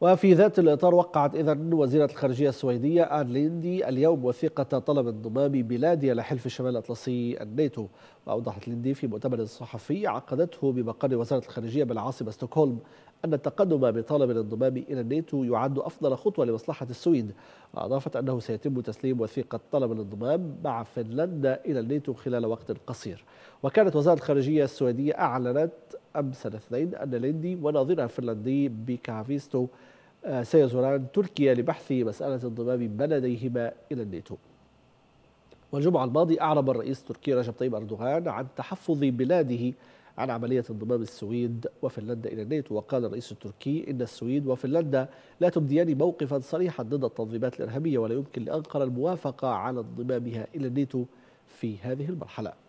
وفي ذات الإطار وقعت إذا وزيرة الخارجية السويدية آن ليندي اليوم وثيقة طلب انضمام بلادي إلى حلف الشمال الأطلسي الناتو وأوضحت ليندي في مؤتمر صحفي عقدته بمقر وزارة الخارجية بالعاصمة ستوكهولم أن التقدم بطلب الانضمام إلى الناتو يعد أفضل خطوة لمصلحة السويد وأضافت أنه سيتم تسليم وثيقة طلب الانضمام مع فنلندا إلى الناتو خلال وقت قصير وكانت وزارة الخارجية السويدية أعلنت أمس الاثنين أن الهندي وناظرها الفنلندي بيكافيستو آه، سيزوران تركيا لبحث مسألة انضمام بلديهما إلى الناتو والجمعة الماضي أعرب الرئيس التركي رجب طيب أردوغان عن تحفظ بلاده عن عملية انضمام السويد وفنلندا إلى الناتو وقال الرئيس التركي إن السويد وفنلندا لا تبديان موقفا صريحا ضد التنظيمات الإرهابية ولا يمكن لأنقرة الموافقة على انضمامها إلى الناتو في هذه المرحلة